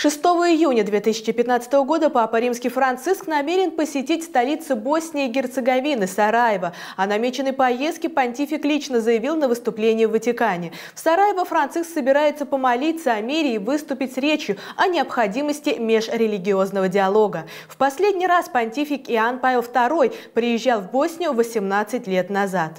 6 июня 2015 года Папа Римский Франциск намерен посетить столицу Боснии и Герцеговины, Сараево. О намеченной поездке понтифик лично заявил на выступлении в Ватикане. В Сараево Франциск собирается помолиться о мире и выступить с речью о необходимости межрелигиозного диалога. В последний раз понтифик Иоанн Павел II приезжал в Боснию 18 лет назад.